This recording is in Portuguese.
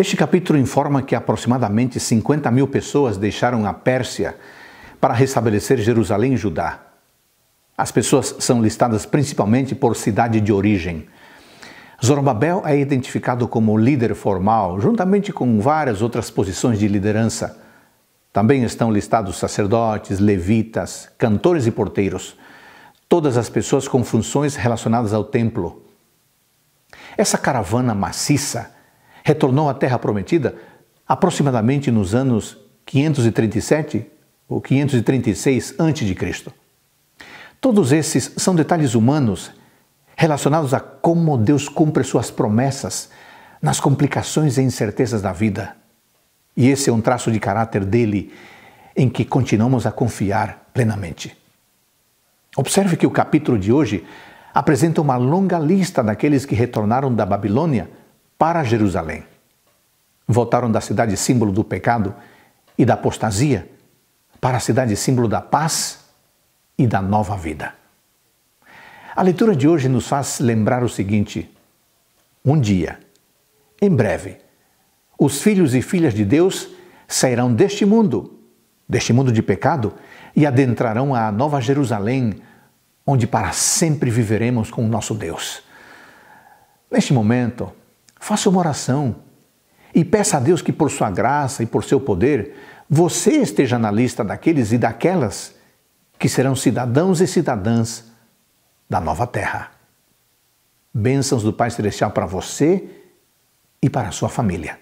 Este capítulo informa que aproximadamente 50 mil pessoas deixaram a Pérsia para restabelecer Jerusalém e Judá. As pessoas são listadas principalmente por cidade de origem. Zorobabel é identificado como líder formal, juntamente com várias outras posições de liderança. Também estão listados sacerdotes, levitas, cantores e porteiros, todas as pessoas com funções relacionadas ao templo. Essa caravana maciça retornou à Terra Prometida aproximadamente nos anos 537 ou 536 a.C. Todos esses são detalhes humanos relacionados a como Deus cumpre suas promessas nas complicações e incertezas da vida. E esse é um traço de caráter dele em que continuamos a confiar plenamente. Observe que o capítulo de hoje apresenta uma longa lista daqueles que retornaram da Babilônia para Jerusalém. Voltaram da cidade símbolo do pecado e da apostasia para a cidade símbolo da paz e da nova vida. A leitura de hoje nos faz lembrar o seguinte: um dia, em breve, os filhos e filhas de Deus sairão deste mundo, deste mundo de pecado, e adentrarão a Nova Jerusalém, onde para sempre viveremos com o nosso Deus. Neste momento, faça uma oração e peça a Deus que, por sua graça e por seu poder, você esteja na lista daqueles e daquelas que serão cidadãos e cidadãs da nova terra. Bênçãos do Pai Celestial para você e para a sua família.